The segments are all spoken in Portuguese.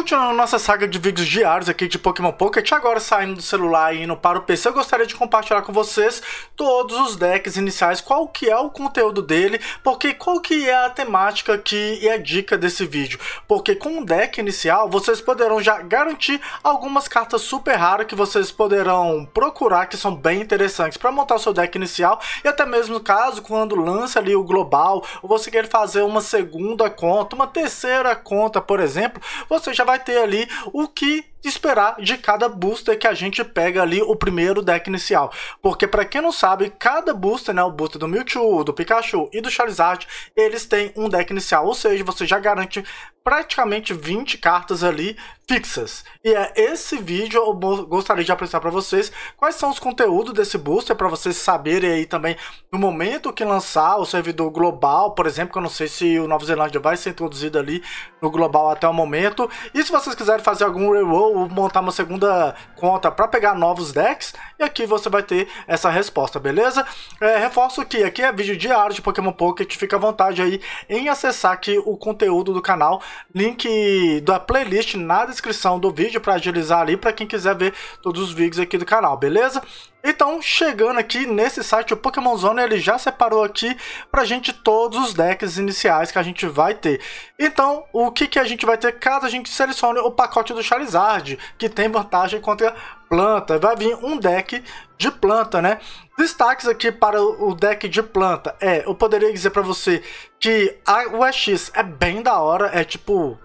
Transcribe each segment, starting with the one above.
continuando nossa saga de vídeos diários aqui de Pokémon Pocket, agora saindo do celular e indo para o PC, eu gostaria de compartilhar com vocês todos os decks iniciais, qual que é o conteúdo dele, porque qual que é a temática que e é a dica desse vídeo. Porque com o deck inicial, vocês poderão já garantir algumas cartas super raras que vocês poderão procurar, que são bem interessantes para montar o seu deck inicial, e até mesmo no caso, quando lança ali o global, ou você quer fazer uma segunda conta, uma terceira conta, por exemplo, você já vai vai ter ali o que esperar de cada booster que a gente pega ali o primeiro deck inicial. Porque para quem não sabe, cada booster, né, o booster do Mewtwo, do Pikachu e do Charizard, eles têm um deck inicial, ou seja, você já garante praticamente 20 cartas ali fixas. E é esse vídeo eu gostaria de apresentar para vocês quais são os conteúdos desse booster para vocês saberem aí também no momento que lançar o servidor global, por exemplo, que eu não sei se o Nova Zelândia vai ser introduzido ali no global até o momento. E se vocês quiserem fazer algum reroll ou montar uma segunda conta para pegar novos decks. E aqui você vai ter essa resposta, beleza? É, reforço que aqui é vídeo diário de Pokémon Pocket, fica à vontade aí em acessar aqui o conteúdo do canal. Link da playlist na descrição do vídeo para agilizar ali para quem quiser ver todos os vídeos aqui do canal, beleza? Então, chegando aqui nesse site, o Pokémon Zone, ele já separou aqui pra gente todos os decks iniciais que a gente vai ter. Então, o que, que a gente vai ter caso a gente selecione o pacote do Charizard, que tem vantagem contra planta. Vai vir um deck de planta, né? Destaques aqui para o deck de planta é, eu poderia dizer para você que a UX é bem da hora, é tipo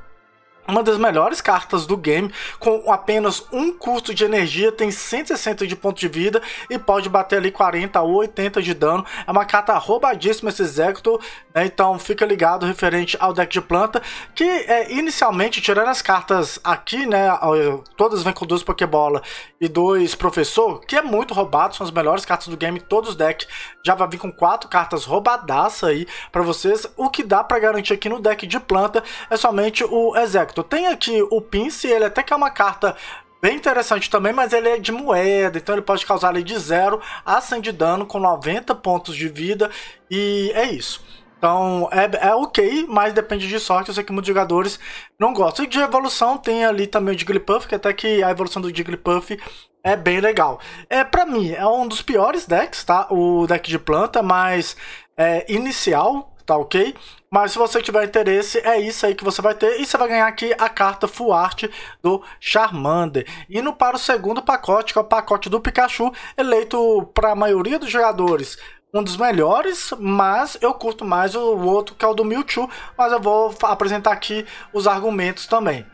uma das melhores cartas do game, com apenas um custo de energia, tem 160 de ponto de vida e pode bater ali 40 ou 80 de dano. É uma carta roubadíssima esse Zector, né? então fica ligado referente ao deck de planta, que é, inicialmente, tirando as cartas aqui, né, todas vêm com duas Pokébola e dois Professor, que é muito roubado, são as melhores cartas do game, todos os decks já vai vir com quatro cartas roubadaça aí para vocês. O que dá para garantir aqui no deck de planta é somente o Exector aspecto. Tem aqui o Pince, ele até que é uma carta bem interessante também, mas ele é de moeda, então ele pode causar ali de 0 a 100 de dano com 90 pontos de vida e é isso. Então é, é ok, mas depende de sorte. Eu sei que muitos jogadores não gostam. E de evolução tem ali também o Jigglypuff, que até que a evolução do Jigglypuff é bem legal. É para mim é um dos piores decks, tá? O deck de planta, mas é, inicial tá ok? Mas se você tiver interesse, é isso aí que você vai ter. E você vai ganhar aqui a carta Full Art do Charmander. Indo para o segundo pacote, que é o pacote do Pikachu, eleito para a maioria dos jogadores um dos melhores, mas eu curto mais o outro que é o do Mewtwo, mas eu vou apresentar aqui os argumentos também.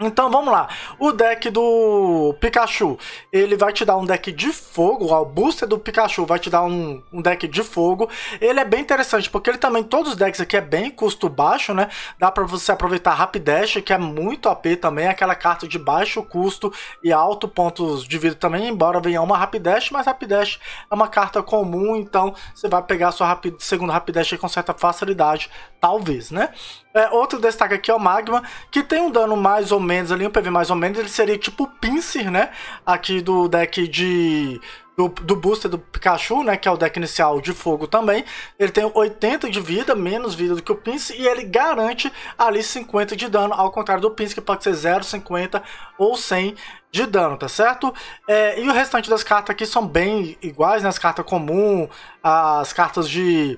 Então vamos lá. O deck do Pikachu, ele vai te dar um deck de fogo. O booster do Pikachu vai te dar um, um, deck de fogo. Ele é bem interessante, porque ele também, todos os decks aqui é bem custo baixo, né? Dá para você aproveitar Rapidash, que é muito AP também, aquela carta de baixo custo e alto pontos de vida também, embora venha uma Rapidash, mas Rapidash é uma carta comum, então você vai pegar a sua rapid, segunda Rapidash com certa facilidade, talvez, né? É, outro destaque aqui é o Magma, que tem um dano mais ou menos ali, um PV mais ou menos, ele seria tipo o Pinsir, né? Aqui do deck de. Do, do booster do Pikachu, né? Que é o deck inicial de fogo também. Ele tem 80 de vida, menos vida do que o Pinsir, e ele garante ali 50 de dano, ao contrário do Pinsir, que pode ser 0, 50 ou 100 de dano, tá certo? É, e o restante das cartas aqui são bem iguais, né? As cartas comum, as cartas de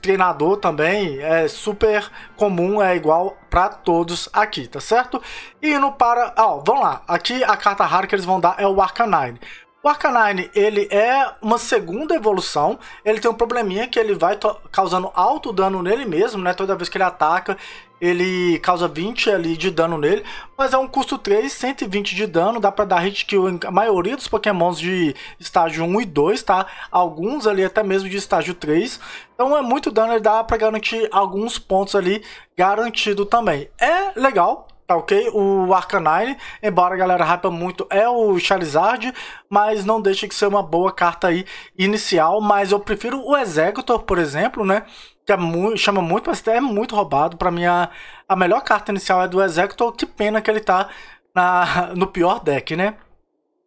treinador também é super comum, é igual para todos aqui, tá certo? E indo para, ó, vamos lá. Aqui a carta rara que eles vão dar é o Arcanine. O Arcanine, ele é uma segunda evolução, ele tem um probleminha que ele vai causando alto dano nele mesmo, né? Toda vez que ele ataca, ele causa 20 ali de dano nele, mas é um custo 3, 120 de dano, dá para dar hit kill em a maioria dos pokémons de estágio 1 e 2, tá? Alguns ali até mesmo de estágio 3, então é muito dano, ele dá para garantir alguns pontos ali garantido também. É legal, Tá ok? O Arcanine, embora a galera rapa muito, é o Charizard, mas não deixa de ser uma boa carta aí inicial. Mas eu prefiro o Executor, por exemplo, né? que é muito, chama muito, mas é muito roubado. Para mim, a, a melhor carta inicial é do Executor. Que pena que ele tá na, no pior deck, né?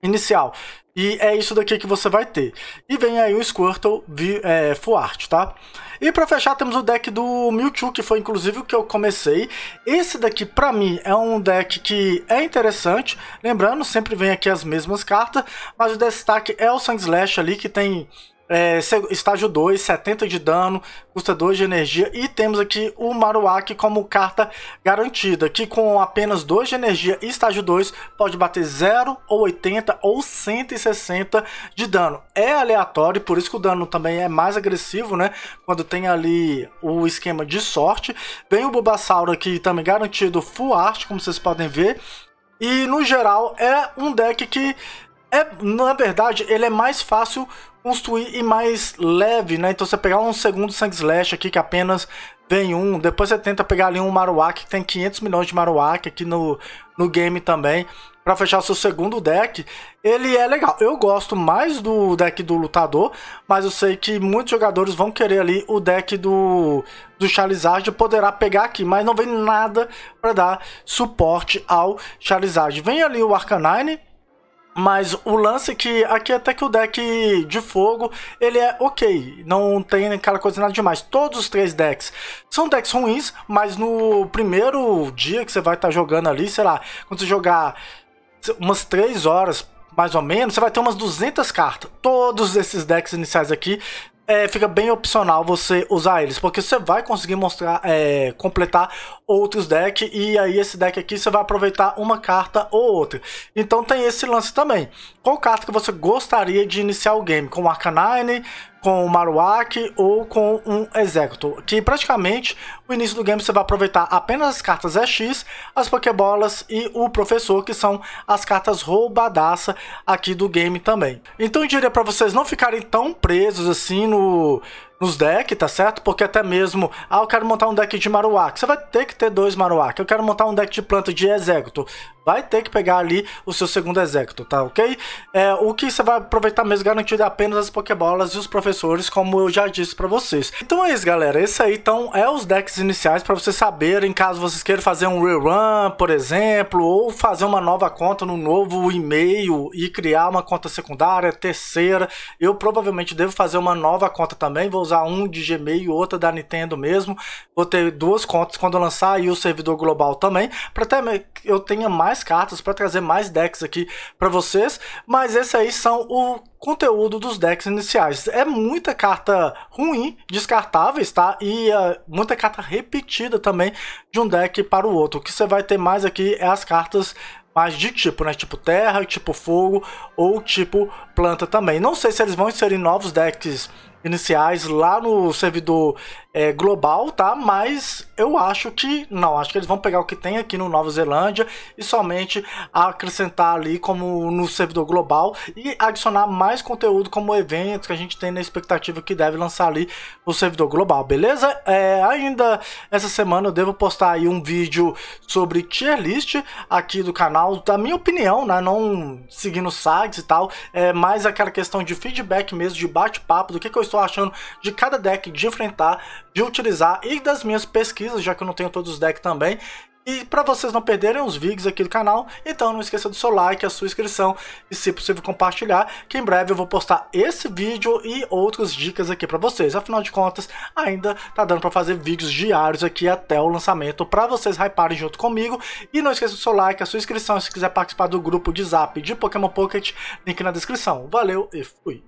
inicial. E é isso daqui que você vai ter. E vem aí o Squirtle é, Full Art, tá? E para fechar temos o deck do Mewtwo, que foi inclusive o que eu comecei. Esse daqui para mim é um deck que é interessante, lembrando, sempre vem aqui as mesmas cartas, mas o destaque é o Sand Slash ali que tem é, estágio 2, 70 de dano, custa 2 de energia. E temos aqui o Maruaki como carta garantida, que com apenas 2 de energia e estágio 2 pode bater 0 ou 80 ou 160 de dano. É aleatório, por isso que o dano também é mais agressivo, né? Quando tem ali o esquema de sorte. Vem o Bulbasauro aqui também garantido full art, como vocês podem ver. E no geral é um deck que é, na verdade, ele é mais fácil construir e mais leve, né? Então você pegar um segundo Sangue Slash aqui que apenas vem um, depois você tenta pegar ali um Maruak que tem 500 milhões de Maruak aqui no, no game também, para fechar seu segundo deck, ele é legal. Eu gosto mais do deck do lutador, mas eu sei que muitos jogadores vão querer ali o deck do, do Charizard, poderá pegar aqui, mas não vem nada para dar suporte ao Charizard. Vem ali o Arcanine, mas o lance é que aqui até que o deck de fogo, ele é ok, não tem aquela coisa nada demais. Todos os três decks são decks ruins, mas no primeiro dia que você vai estar tá jogando ali, sei lá, quando você jogar umas três horas mais ou menos, você vai ter umas 200 cartas. Todos esses decks iniciais aqui é, fica bem opcional você usar eles, porque você vai conseguir mostrar, é, completar outros decks, e aí esse deck aqui você vai aproveitar uma carta ou outra. Então tem esse lance também. Qual carta que você gostaria de iniciar o game? Com Arcanine, com o Maruaki ou com um Executor, que praticamente o início do game você vai aproveitar apenas as cartas EX, as Pokébolas e o Professor, que são as cartas roubadaça aqui do game também. Então eu diria para vocês não ficarem tão presos assim no nos decks, tá certo? Porque até mesmo, ah, eu quero montar um deck de Maruak. Você vai ter que ter dois Maruak. Eu quero montar um deck de planta de Executor. Vai ter que pegar ali o seu segundo Executor, tá ok? É, o que você vai aproveitar mesmo garantido é apenas as Pokébolas e os professores, como eu já disse para vocês. Então é isso, galera. Esse aí, então, é os decks iniciais para vocês saberem, caso vocês queiram fazer um rerun, por exemplo, ou fazer uma nova conta no novo e-mail e criar uma conta secundária, terceira. Eu provavelmente devo fazer uma nova conta também, vou usar um de Gmail, outra da Nintendo mesmo. Vou ter duas contas quando lançar e o servidor global também, para até eu tenha mais cartas para trazer mais decks aqui para vocês. Mas esses aí são o conteúdo dos decks iniciais. É muita carta ruim, descartáveis, tá? E uh, muita carta repetida também de um deck para o outro. O que você vai ter mais aqui é as cartas mas de tipo, né? Tipo terra, tipo fogo ou tipo planta também. Não sei se eles vão inserir novos decks iniciais lá no servidor é, global, tá? Mas eu acho que não, acho que eles vão pegar o que tem aqui no Nova Zelândia e somente acrescentar ali como no servidor global e adicionar mais conteúdo como eventos que a gente tem na expectativa que deve lançar ali no servidor global, beleza? É, ainda essa semana eu devo postar aí um vídeo sobre tier list aqui do canal da minha opinião, né? Não seguindo sites e tal, é mais aquela questão de feedback mesmo, de bate-papo, do que, que eu estou achando de cada deck de enfrentar, de utilizar e das minhas pesquisas, já que eu não tenho todos os decks também. E para vocês não perderem os vídeos aqui do canal, então não esqueça do seu like, a sua inscrição e se possível compartilhar, que em breve eu vou postar esse vídeo e outras dicas aqui para vocês. Afinal de contas, ainda tá dando para fazer vídeos diários aqui até o lançamento para vocês hyparem junto comigo. E não esqueça do seu like, a sua inscrição se quiser participar do grupo de zap de Pokémon Pocket, link na descrição. Valeu e fui!